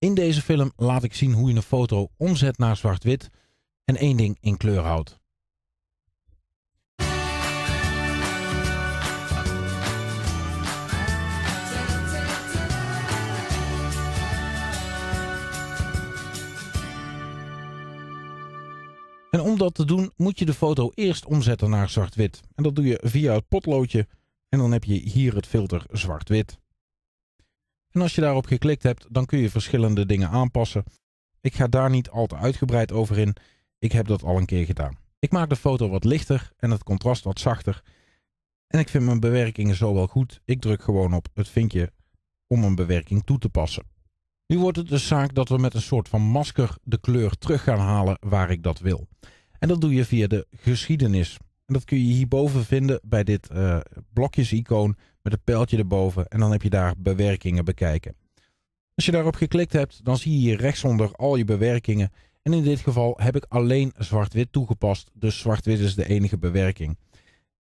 In deze film laat ik zien hoe je een foto omzet naar zwart-wit en één ding in kleur houdt. En om dat te doen moet je de foto eerst omzetten naar zwart-wit. En dat doe je via het potloodje en dan heb je hier het filter zwart-wit. En als je daarop geklikt hebt, dan kun je verschillende dingen aanpassen. Ik ga daar niet al te uitgebreid over in. Ik heb dat al een keer gedaan. Ik maak de foto wat lichter en het contrast wat zachter. En ik vind mijn bewerkingen zo wel goed. Ik druk gewoon op het vinkje om een bewerking toe te passen. Nu wordt het de dus zaak dat we met een soort van masker de kleur terug gaan halen waar ik dat wil. En dat doe je via de geschiedenis. En dat kun je hierboven vinden bij dit uh, blokjes-icoon met het pijltje erboven en dan heb je daar bewerkingen bekijken. Als je daarop geklikt hebt, dan zie je hier rechtsonder al je bewerkingen. En in dit geval heb ik alleen zwart-wit toegepast, dus zwart-wit is de enige bewerking.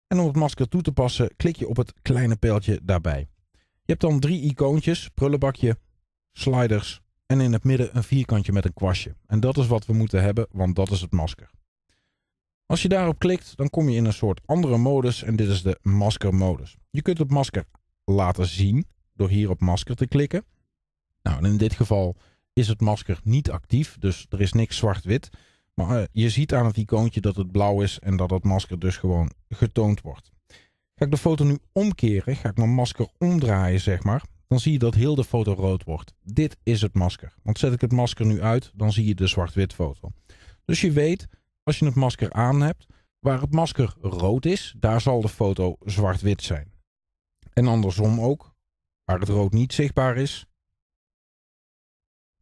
En om het masker toe te passen, klik je op het kleine pijltje daarbij. Je hebt dan drie icoontjes, prullenbakje, sliders en in het midden een vierkantje met een kwastje. En dat is wat we moeten hebben, want dat is het masker. Als je daarop klikt, dan kom je in een soort andere modus en dit is de masker modus. Je kunt het masker laten zien door hier op masker te klikken. Nou, in dit geval is het masker niet actief, dus er is niks zwart-wit. Maar eh, je ziet aan het icoontje dat het blauw is en dat het masker dus gewoon getoond wordt. Ga ik de foto nu omkeren, ga ik mijn masker omdraaien zeg maar, dan zie je dat heel de foto rood wordt. Dit is het masker. Want zet ik het masker nu uit, dan zie je de zwart-wit foto. Dus je weet, als je het masker aan hebt. Waar het masker rood is, daar zal de foto zwart-wit zijn. En andersom ook, waar het rood niet zichtbaar is,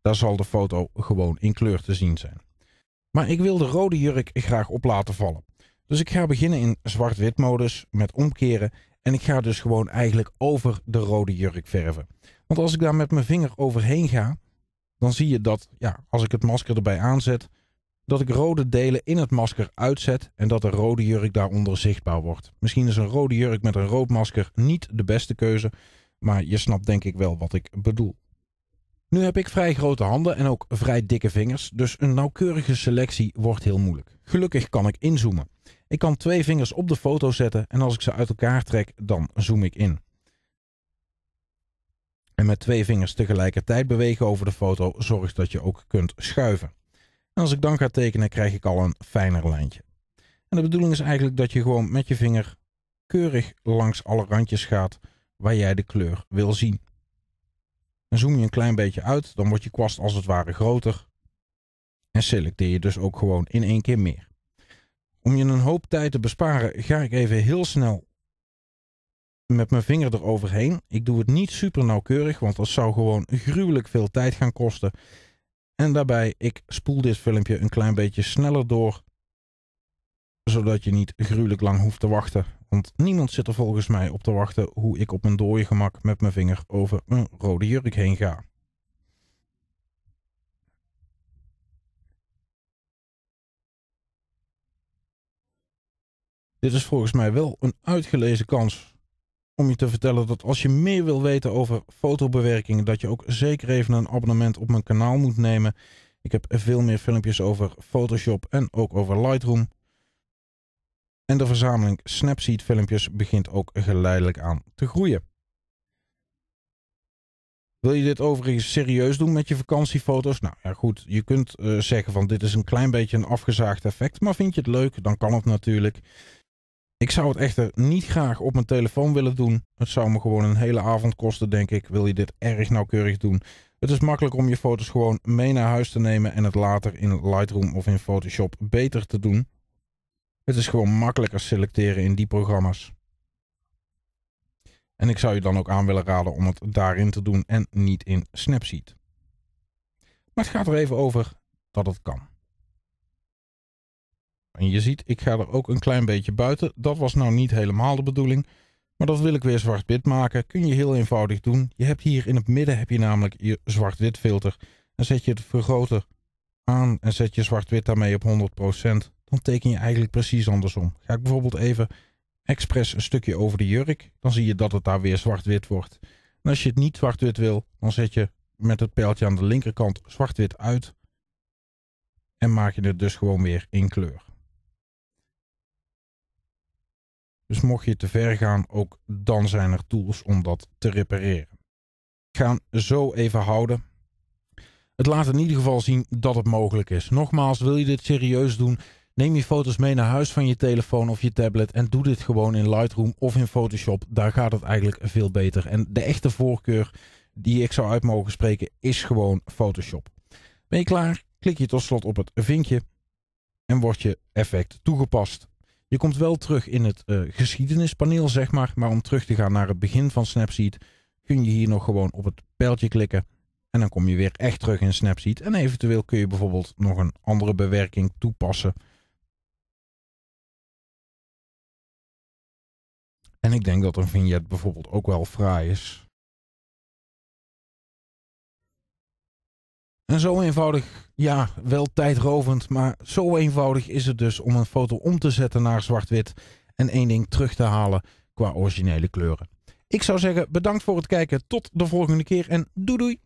daar zal de foto gewoon in kleur te zien zijn. Maar ik wil de rode jurk graag op laten vallen. Dus ik ga beginnen in zwart-wit modus met omkeren en ik ga dus gewoon eigenlijk over de rode jurk verven. Want als ik daar met mijn vinger overheen ga, dan zie je dat, ja, als ik het masker erbij aanzet, dat ik rode delen in het masker uitzet en dat de rode jurk daaronder zichtbaar wordt. Misschien is een rode jurk met een rood masker niet de beste keuze, maar je snapt denk ik wel wat ik bedoel. Nu heb ik vrij grote handen en ook vrij dikke vingers, dus een nauwkeurige selectie wordt heel moeilijk. Gelukkig kan ik inzoomen. Ik kan twee vingers op de foto zetten en als ik ze uit elkaar trek, dan zoom ik in. En met twee vingers tegelijkertijd bewegen over de foto zorgt dat je ook kunt schuiven. En als ik dan ga tekenen, krijg ik al een fijner lijntje. En de bedoeling is eigenlijk dat je gewoon met je vinger keurig langs alle randjes gaat waar jij de kleur wil zien. En zoom je een klein beetje uit, dan wordt je kwast als het ware groter. En selecteer je dus ook gewoon in één keer meer. Om je een hoop tijd te besparen, ga ik even heel snel met mijn vinger eroverheen. Ik doe het niet super nauwkeurig, want dat zou gewoon gruwelijk veel tijd gaan kosten. En daarbij, ik spoel dit filmpje een klein beetje sneller door. Zodat je niet gruwelijk lang hoeft te wachten. Want niemand zit er volgens mij op te wachten hoe ik op mijn dode gemak met mijn vinger over een rode jurk heen ga. Dit is volgens mij wel een uitgelezen kans om je te vertellen dat als je meer wil weten over fotobewerking, dat je ook zeker even een abonnement op mijn kanaal moet nemen. Ik heb veel meer filmpjes over Photoshop en ook over Lightroom. En de verzameling Snapseed filmpjes begint ook geleidelijk aan te groeien. Wil je dit overigens serieus doen met je vakantiefoto's? Nou ja, goed, je kunt eh, zeggen van dit is een klein beetje een afgezaagd effect, maar vind je het leuk, dan kan het natuurlijk. Ik zou het echter niet graag op mijn telefoon willen doen. Het zou me gewoon een hele avond kosten, denk ik, wil je dit erg nauwkeurig doen. Het is makkelijk om je foto's gewoon mee naar huis te nemen en het later in Lightroom of in Photoshop beter te doen. Het is gewoon makkelijker selecteren in die programma's. En ik zou je dan ook aan willen raden om het daarin te doen en niet in Snapseed. Maar het gaat er even over dat het kan. En je ziet, ik ga er ook een klein beetje buiten. Dat was nou niet helemaal de bedoeling. Maar dat wil ik weer zwart-wit maken. Kun je heel eenvoudig doen. Je hebt hier in het midden heb je namelijk je zwart-wit filter. Dan zet je het vergroten aan en zet je zwart-wit daarmee op 100%. Dan teken je eigenlijk precies andersom. Ga ik bijvoorbeeld even expres een stukje over de jurk. Dan zie je dat het daar weer zwart-wit wordt. En als je het niet zwart-wit wil, dan zet je met het pijltje aan de linkerkant zwart-wit uit. En maak je het dus gewoon weer in kleur. Dus mocht je te ver gaan, ook dan zijn er tools om dat te repareren. Ik ga zo even houden. Het laat in ieder geval zien dat het mogelijk is. Nogmaals, wil je dit serieus doen, neem je foto's mee naar huis van je telefoon of je tablet en doe dit gewoon in Lightroom of in Photoshop. Daar gaat het eigenlijk veel beter. En de echte voorkeur die ik zou uit mogen spreken is gewoon Photoshop. Ben je klaar? Klik je tot slot op het vinkje en wordt je effect toegepast. Je komt wel terug in het eh, geschiedenispaneel, zeg maar. Maar om terug te gaan naar het begin van Snapseed, kun je hier nog gewoon op het pijltje klikken. En dan kom je weer echt terug in Snapseed. En eventueel kun je bijvoorbeeld nog een andere bewerking toepassen. En ik denk dat een vignet bijvoorbeeld ook wel fraai is. En zo eenvoudig, ja, wel tijdrovend, maar zo eenvoudig is het dus om een foto om te zetten naar zwart-wit en één ding terug te halen qua originele kleuren. Ik zou zeggen bedankt voor het kijken, tot de volgende keer en doei doei!